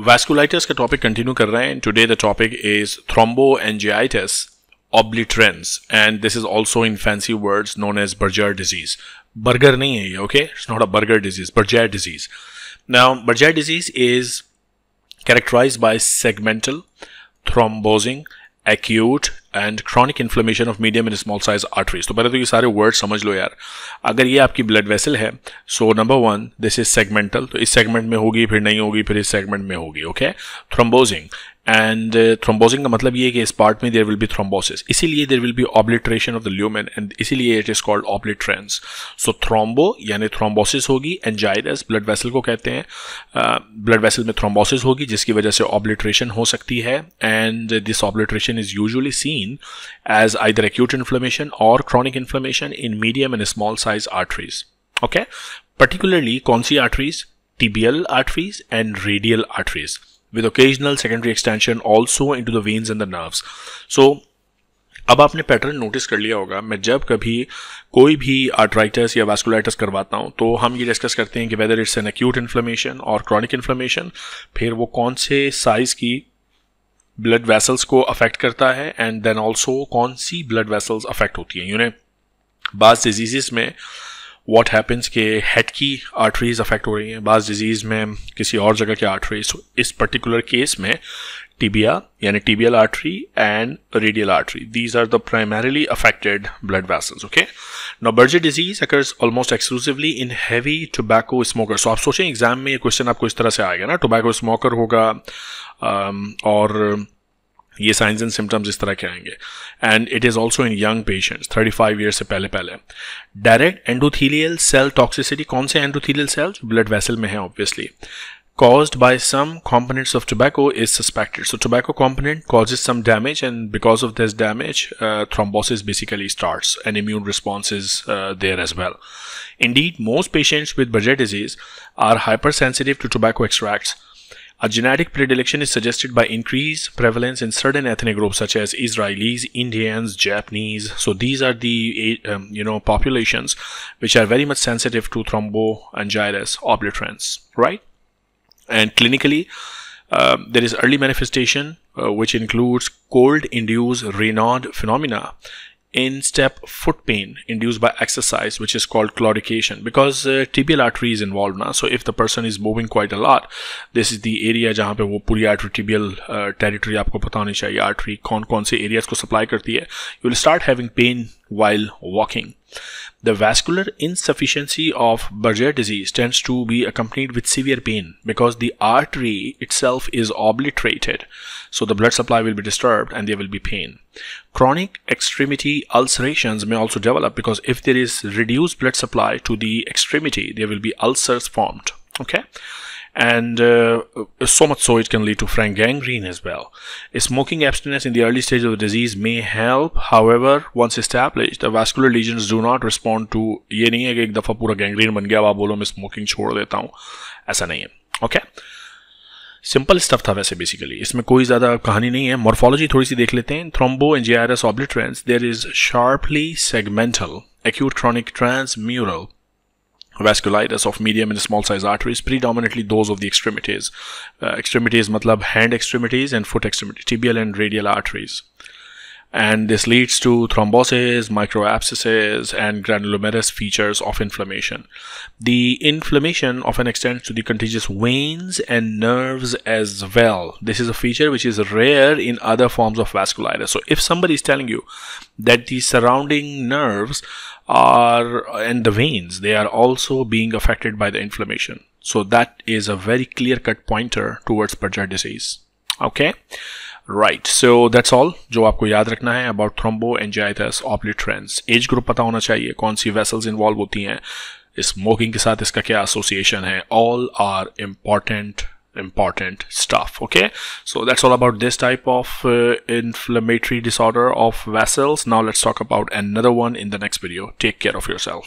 Vasculitis का topic continue कर रहे हैं today the topic is thrombo thromboangiitis obliterans and this is also in fancy words known as Buerger disease burger नहीं है ये okay it's not a burger disease Buerger disease now Buerger disease is characterize by segmental thrombosing acute and chronic inflammation of medium and small size arteries तो पहले तो ये सारे word समझ लो यार अगर ये आपकी ब्लड वेसल है so number one this is segmental तो इस सेगमेंट में होगी फिर नहीं होगी फिर इस सेगमेंट में होगी ओके थ्रोम्बोजिंग एंड थ्रोम्बोजिंग का मतलब ये कि इस पार्ट में देर विल बी थ्रोम्बोसिस इसीलिए there will be obliteration of the lumen and इसीलिए it is called obliterans so thrombo यानी थ्रोम्बोसिस होगी एंजाइडस ब्लड वेसल को कहते हैं ब्लड uh, वेसल में थ्रोम्बोसिस होगी जिसकी वजह से ऑब्लिट्रेशन हो सकती है and this obliteration is usually seen seen as either acute inflammation or chronic inflammation in medium and small size arteries. Okay, particularly conci arteries, tibial arteries, and radial arteries with occasional secondary extension also into the veins and the nerves. So अब आपने pattern notice कर लिया होगा मैं जब कभी कोई भी आर्थराइटिस या वास्कुलाइटिस करवाता हूँ तो हम ये डिस्कस करते हैं कि whether it's an acute inflammation और क्रॉनिक इन्फ्लेमेशन फिर वो कौन से साइज़ की ब्लड वेसल्स को अफेक्ट करता है एंड देन ऑल्सो कौन सी ब्लड वेसल्स अफेक्ट होती हैं यूने बाज डिजीज़ में वॉट हैपन्स के हेड की आर्टरीज अफेक्ट हो रही हैं बाज डिजीज़ में किसी और जगह के आर्टरीज इस पर्टिकुलर केस में टीबिया यानी tibial artery and radial artery these are the primarily affected blood vessels okay Buerger disease occurs almost exclusively in heavy tobacco smoker so आप सोचें एग्जाम में ये क्वेश्चन आपको इस तरह से आएगा ना टोबैको स्मोकर होगा और ये साइंस एंड सिम्टम्स इस तरह के आएंगे and it is also in young patients 35 five year से पहले पहले डायरेक्ट एंडोथीलियल सेल टॉक्सिसिटी कौन से एंडोथीलियल सेल ब्लड वेसल में है obviously caused by some components of tobacco is suspected. So tobacco component causes some damage and because of this damage, uh, thrombosis basically starts and immune response is uh, there as well. Indeed, most patients with Berger disease are hypersensitive to tobacco extracts A genetic predilection is suggested by increased prevalence in certain ethnic groups such as Israelis, Indians, Japanese. So these are the eh, um, you know populations which are very much sensitive to thromboangitis obliterans, right? And clinically, um, there is early manifestation uh, which includes cold induced Raynaud phenomena in-step foot pain induced by exercise which is called claudication because uh, tibial artery is involved now so if the person is moving quite a lot this is the area jahan pe wo puri artery tibial uh, territory aapko pata होनी chahiye artery कौन कौन se areas ko supply karti hai you will start having pain while walking. The vascular insufficiency of Berger disease tends to be accompanied with severe pain because the artery itself is obliterated, so the blood supply will be disturbed and there will be pain. Chronic extremity ulcerations may also develop because if there is reduced blood supply to the extremity, there will be ulcers formed. Okay, and uh, so much so it can lead to frank gangrene as well. a Smoking abstinence in the early stage of the disease may help, however, once established, the vascular lesions do not respond to ye nahi hai ki ek dafa pura gangrene ban gaya ab आप बोलो मैं smoking छोड़ देता हूँ ऐसा नहीं है okay? Simple stuff था वैसे बेसिकली इसमें कोई ज़्यादा कहानी नहीं है मॉर्फोलॉजी थोड़ी सी देख लेते हैं thrombo angiitis obliterans there is sharply segmental acute transmural vasculitis of medium and small size arteries, predominantly those of the extremities. Uh, extremities, matlab hand extremities and foot extremities, tibial and radial arteries and this leads to thrombosis, microabscesses, and granulomatous features of inflammation. The inflammation often extends to the contiguous veins and nerves as well. This is a feature which is rare in other forms of vasculitis. So if somebody is telling you that the surrounding nerves are and the veins, they are also being affected by the inflammation. So that is a very clear-cut pointer towards Berger disease. Okay. Right so that's all जो आपको याद रखना है about thrombo angiitis obliterans age group पता होना चाहिए कौन सी vessels involve होती हैं स्मोकिंग के साथ इसका क्या एसोसिएशन है all are important important stuff okay so that's all about this type of inflammatory disorder of vessels now let's talk about an one in the next video take care of your self